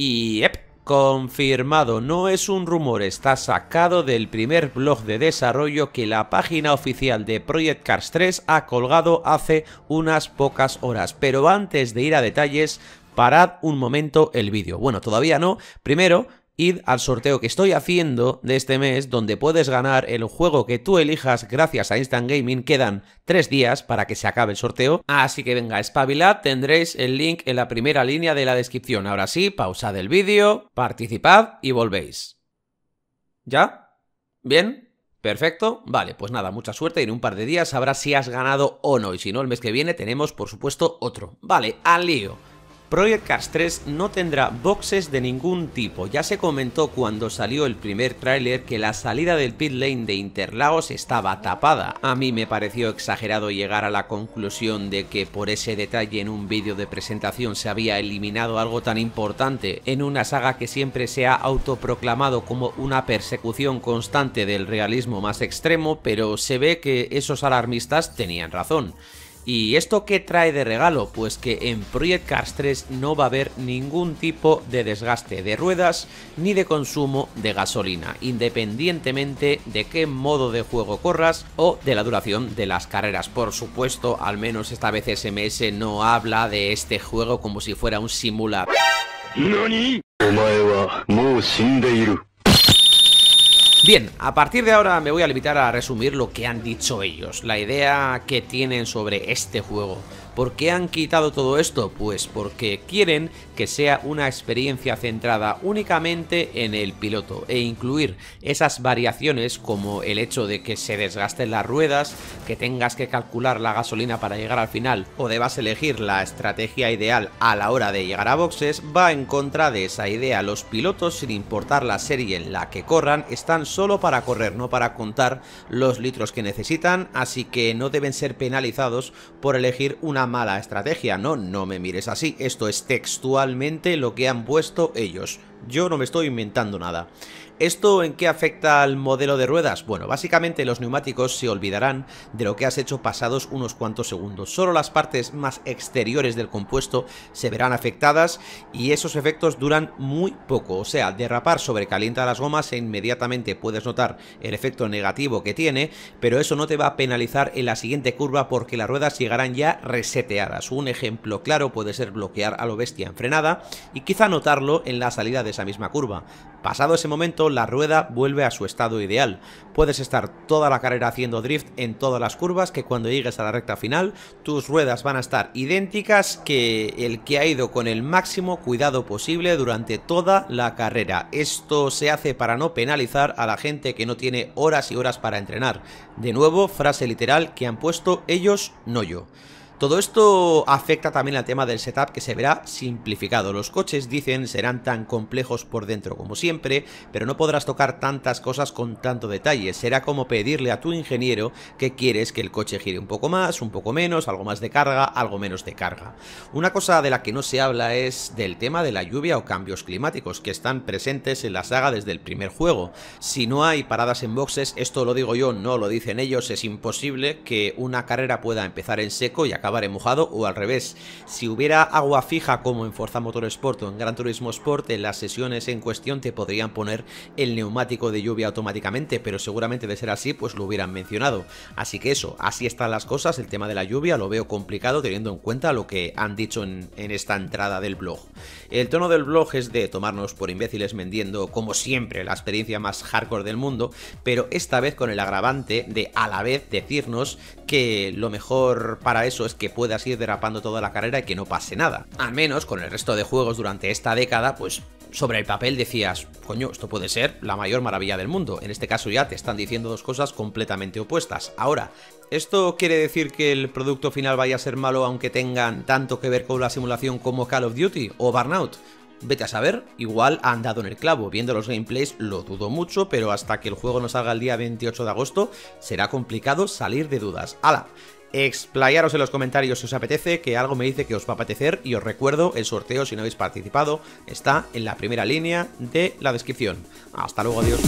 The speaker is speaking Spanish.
Y... Ep, confirmado, no es un rumor, está sacado del primer blog de desarrollo que la página oficial de Project Cars 3 ha colgado hace unas pocas horas. Pero antes de ir a detalles, parad un momento el vídeo. Bueno, todavía no. Primero, id al sorteo que estoy haciendo de este mes, donde puedes ganar el juego que tú elijas gracias a Instant Gaming. Quedan tres días para que se acabe el sorteo, así que venga, espabilad, tendréis el link en la primera línea de la descripción. Ahora sí, pausad el vídeo, participad y volvéis. ¿Ya? ¿Bien? Perfecto, vale, pues nada, mucha suerte, y en un par de días sabrás si has ganado o no, y si no, el mes que viene tenemos, por supuesto, otro. Vale, al lío. Project Cars 3 no tendrá boxes de ningún tipo, ya se comentó cuando salió el primer tráiler que la salida del pit lane de Interlagos estaba tapada. A mí me pareció exagerado llegar a la conclusión de que por ese detalle en un vídeo de presentación se había eliminado algo tan importante en una saga que siempre se ha autoproclamado como una persecución constante del realismo más extremo, pero se ve que esos alarmistas tenían razón. ¿Y esto qué trae de regalo? Pues que en Project Cars 3 no va a haber ningún tipo de desgaste de ruedas ni de consumo de gasolina, independientemente de qué modo de juego corras o de la duración de las carreras. Por supuesto, al menos esta vez SMS no habla de este juego como si fuera un simulador. Bien, a partir de ahora me voy a limitar a resumir lo que han dicho ellos, la idea que tienen sobre este juego. ¿Por qué han quitado todo esto? Pues porque quieren que sea una experiencia centrada únicamente en el piloto e incluir esas variaciones como el hecho de que se desgasten las ruedas, que tengas que calcular la gasolina para llegar al final o debas elegir la estrategia ideal a la hora de llegar a boxes, va en contra de esa idea. Los pilotos, sin importar la serie en la que corran, están solo para correr, no para contar los litros que necesitan, así que no deben ser penalizados por elegir una mala estrategia, no, no me mires así, esto es textualmente lo que han puesto ellos. Yo no me estoy inventando nada. ¿Esto en qué afecta al modelo de ruedas? Bueno, básicamente los neumáticos se olvidarán de lo que has hecho pasados unos cuantos segundos. Solo las partes más exteriores del compuesto se verán afectadas y esos efectos duran muy poco. O sea, derrapar sobrecalienta las gomas e inmediatamente puedes notar el efecto negativo que tiene, pero eso no te va a penalizar en la siguiente curva porque las ruedas llegarán ya seteadas. Un ejemplo claro puede ser bloquear a lo bestia en frenada y quizá notarlo en la salida de esa misma curva. Pasado ese momento, la rueda vuelve a su estado ideal. Puedes estar toda la carrera haciendo drift en todas las curvas que cuando llegues a la recta final, tus ruedas van a estar idénticas que el que ha ido con el máximo cuidado posible durante toda la carrera. Esto se hace para no penalizar a la gente que no tiene horas y horas para entrenar. De nuevo, frase literal que han puesto ellos, no yo. Todo esto afecta también al tema del setup que se verá simplificado. Los coches, dicen, serán tan complejos por dentro como siempre, pero no podrás tocar tantas cosas con tanto detalle. Será como pedirle a tu ingeniero que quieres que el coche gire un poco más, un poco menos, algo más de carga, algo menos de carga. Una cosa de la que no se habla es del tema de la lluvia o cambios climáticos que están presentes en la saga desde el primer juego. Si no hay paradas en boxes, esto lo digo yo, no lo dicen ellos, es imposible que una carrera pueda empezar en seco y acabar acabar mojado o al revés. Si hubiera agua fija como en Forza Motor Sport o en Gran Turismo Sport, en las sesiones en cuestión te podrían poner el neumático de lluvia automáticamente, pero seguramente de ser así pues lo hubieran mencionado. Así que eso, así están las cosas, el tema de la lluvia lo veo complicado teniendo en cuenta lo que han dicho en, en esta entrada del blog. El tono del blog es de tomarnos por imbéciles vendiendo, como siempre, la experiencia más hardcore del mundo, pero esta vez con el agravante de a la vez decirnos que lo mejor para eso es que puedas ir derrapando toda la carrera y que no pase nada. Al menos con el resto de juegos durante esta década, pues sobre el papel decías, coño, esto puede ser la mayor maravilla del mundo. En este caso ya te están diciendo dos cosas completamente opuestas. Ahora, ¿esto quiere decir que el producto final vaya a ser malo aunque tengan tanto que ver con la simulación como Call of Duty o Burnout? Vete a saber, igual han dado en el clavo. Viendo los gameplays lo dudo mucho, pero hasta que el juego no salga el día 28 de agosto será complicado salir de dudas. ¡Hala! explayaros en los comentarios si os apetece, que algo me dice que os va a apetecer y os recuerdo, el sorteo si no habéis participado está en la primera línea de la descripción. Hasta luego, adiós.